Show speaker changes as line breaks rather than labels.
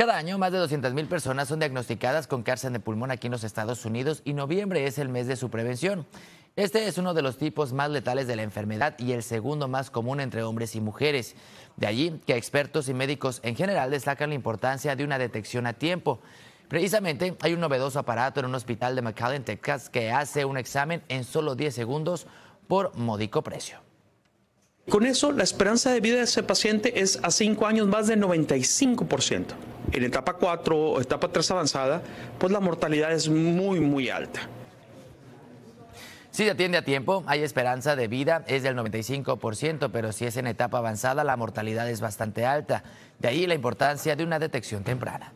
Cada año, más de 200.000 personas son diagnosticadas con cárcel de pulmón aquí en los Estados Unidos y noviembre es el mes de su prevención. Este es uno de los tipos más letales de la enfermedad y el segundo más común entre hombres y mujeres. De allí que expertos y médicos en general destacan la importancia de una detección a tiempo. Precisamente hay un novedoso aparato en un hospital de McAllen, Texas, que hace un examen en solo 10 segundos por módico precio.
Con eso, la esperanza de vida de ese paciente es a 5 años más del 95% en etapa 4 o etapa 3 avanzada, pues la mortalidad es muy, muy alta.
Si se atiende a tiempo, hay esperanza de vida, es del 95%, pero si es en etapa avanzada, la mortalidad es bastante alta. De ahí la importancia de una
detección temprana.